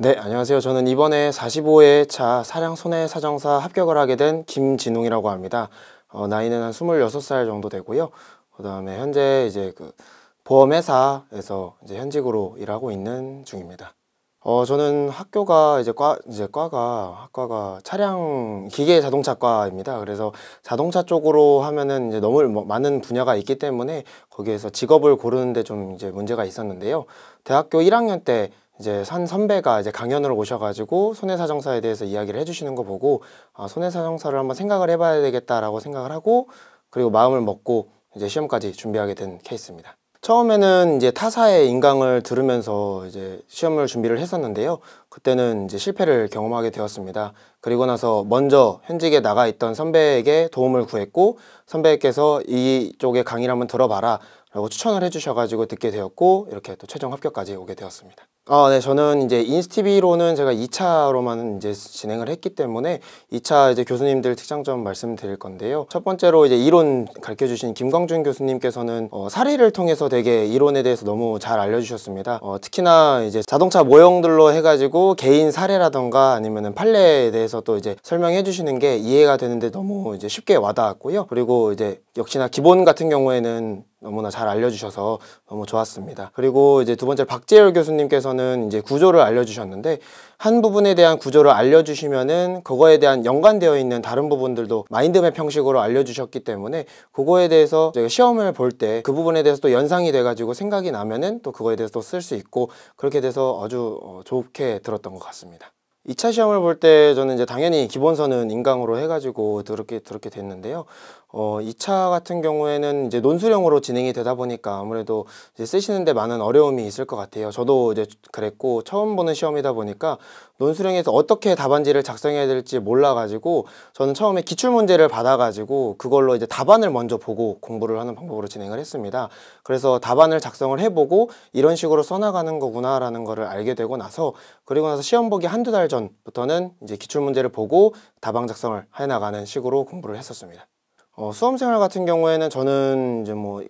네, 안녕하세요. 저는 이번에 45회 차 사량 손해 사정사 합격을 하게 된 김진웅이라고 합니다. 어, 나이는 한 26살 정도 되고요. 그다음에 현재 이제 그 보험회사에서 이제 현직으로 일하고 있는 중입니다. 어, 저는 학교가 이제 과 이제 과가 학과가 차량 기계 자동차과입니다. 그래서 자동차 쪽으로 하면은 이제 너무 뭐 많은 분야가 있기 때문에 거기에서 직업을 고르는데 좀 이제 문제가 있었는데요. 대학교 1학년 때 이제 산 선배가 이제 강연으로 오셔가지고 손해사정사에 대해서 이야기를 해주시는 거 보고 아, 손해사정사를 한번 생각을 해봐야 되겠다라고 생각을 하고 그리고 마음을 먹고 이제 시험까지 준비하게 된 케이스입니다. 처음에는 이제 타사의 인강을 들으면서 이제 시험을 준비를 했었는데요. 그때는 이제 실패를 경험하게 되었습니다. 그리고 나서 먼저 현직에 나가 있던 선배에게 도움을 구했고 선배께서 이쪽에 강의를 한번 들어봐라 라고 추천을 해주셔가지고 듣게 되었고 이렇게 또 최종 합격까지 오게 되었습니다. 어, 네, 저는 이제 인스티비로는 제가 2차로만 이제 진행을 했기 때문에 2차 이제 교수님들 특장점 말씀드릴 건데요. 첫 번째로 이제 이론 가르쳐 주신 김광준 교수님께서는 어, 사례를 통해서 되게 이론에 대해서 너무 잘 알려주셨습니다. 어, 특히나 이제 자동차 모형들로 해가지고 개인 사례라던가 아니면은 판례에 대해서 대해서 또 이제 설명해 주시는 게 이해가 되는데 너무 이제 쉽게 와닿았고요. 그리고 이제 역시나 기본 같은 경우에는 너무나 잘 알려주셔서 너무 좋았습니다. 그리고 이제 두 번째 박재열 교수님께서는 이제 구조를 알려주셨는데 한 부분에 대한 구조를 알려주시면은 그거에 대한 연관되어 있는 다른 부분들도 마인드맵 형식으로 알려주셨기 때문에 그거에 대해서 제가 시험을 볼 때 그 부분에 대해서 또 연상이 돼가지고 생각이 나면은 또 그거에 대해서 또 쓸 수 있고 그렇게 돼서 아주 어, 좋게 들었던 것 같습니다. 2차 시험을 볼 때 저는 이제 당연히 기본서는 인강으로 해가지고 그렇게 그렇게 됐는데요. 어, 2차 같은 경우에는 이제 논술형으로 진행이 되다 보니까 아무래도 쓰시는데 많은 어려움이 있을 것 같아요. 저도 이제 그랬고 처음 보는 시험이다 보니까 논술형에서 어떻게 답안지를 작성해야 될지 몰라가지고 저는 처음에 기출 문제를 받아가지고 그걸로 이제 답안을 먼저 보고 공부를 하는 방법으로 진행을 했습니다. 그래서 답안을 작성을 해보고 이런 식으로 써나가는 거구나라는 거를 알게 되고 나서 그리고 나서 시험 보기 한두 달 전부터는 이제 기출 문제를 보고 답안 작성을 해 나가는 식으로 공부를 했었습니다. 어, 수험생활 같은 경우에는 저는 이제 뭐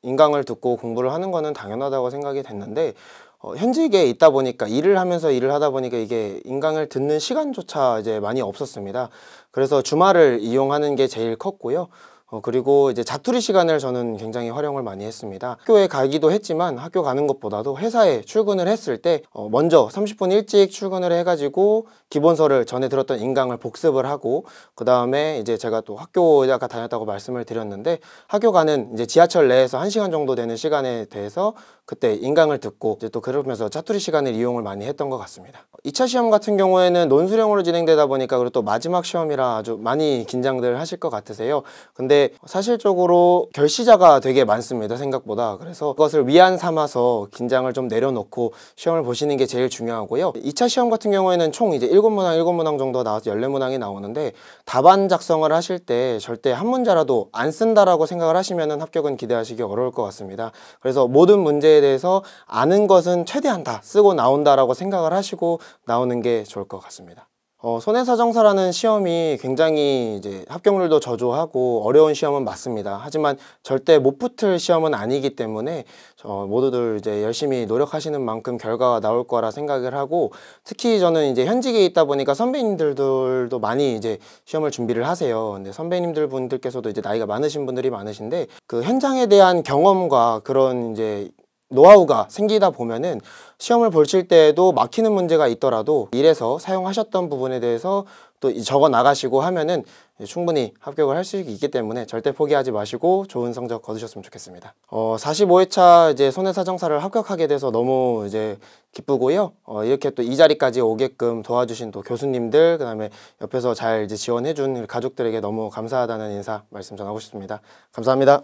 인강을 듣고 공부를 하는 거는 당연하다고 생각이 됐는데 어, 현직에 있다 보니까 일을 하면서 일을 하다 보니까 이게 인강을 듣는 시간조차 이제 많이 없었습니다. 그래서 주말을 이용하는 게 제일 컸고요. 어, 그리고 이제 자투리 시간을 저는 굉장히 활용을 많이 했습니다. 학교에 가기도 했지만 학교 가는 것보다도 회사에 출근을 했을 때 어, 먼저 30분 일찍 출근을 해가지고 기본서를 전에 들었던 인강을 복습을 하고 그 다음에 이제 제가 또 학교에 아까 다녔다고 말씀을 드렸는데 학교 가는 이제 지하철 내에서 1시간 정도 되는 시간에 대해서 그때 인강을 듣고 이제 또 그러면서 자투리 시간을 이용을 많이 했던 것 같습니다. 2차 시험 같은 경우에는 논술형으로 진행되다 보니까 그리고 또 마지막 시험이라 아주 많이 긴장들 하실 것 같으세요. 근데 근데 사실적으로 결시자가 되게 많습니다 생각보다 그래서 그것을 위안 삼아서 긴장을 좀 내려놓고 시험을 보시는 게 제일 중요하고요 2차 시험 같은 경우에는 총 이제 7문항 7문항 정도 나와서 14문항이 나오는데 답안 작성을 하실 때 절대 한문자라도안 쓴다라고 생각을 하시면 합격은 기대하시기 어려울 것 같습니다 그래서 모든 문제에 대해서 아는 것은 최대한 다 쓰고 나온다라고 생각을 하시고 나오는 게 좋을 것 같습니다 어, 손해사정사라는 시험이 굉장히 이제 합격률도 저조하고 어려운 시험은 맞습니다. 하지만 절대 못 붙을 시험은 아니기 때문에 어, 모두들 이제 열심히 노력하시는 만큼 결과가 나올 거라 생각을 하고 특히 저는 이제 현직에 있다 보니까 선배님들도 많이 이제 시험을 준비를 하세요. 근데 선배님들 분들께서도 이제 나이가 많으신 분들이 많으신데 그 현장에 대한 경험과 그런 이제 노하우가 생기다 보면은 시험을 볼칠 때에도 막히는 문제가 있더라도 일에서 사용하셨던 부분에 대해서 또 적어 나가시고 하면은 충분히 합격을 할 수 있기 때문에 절대 포기하지 마시고 좋은 성적 거두셨으면 좋겠습니다. 어, 45회차 이제 손해사정사를 합격하게 돼서 너무 이제 기쁘고요. 어, 이렇게 또 이 자리까지 오게끔 도와주신 또 교수님들 그다음에 옆에서 잘 이제 지원해준 가족들에게 너무 감사하다는 인사 말씀 전하고 싶습니다. 감사합니다.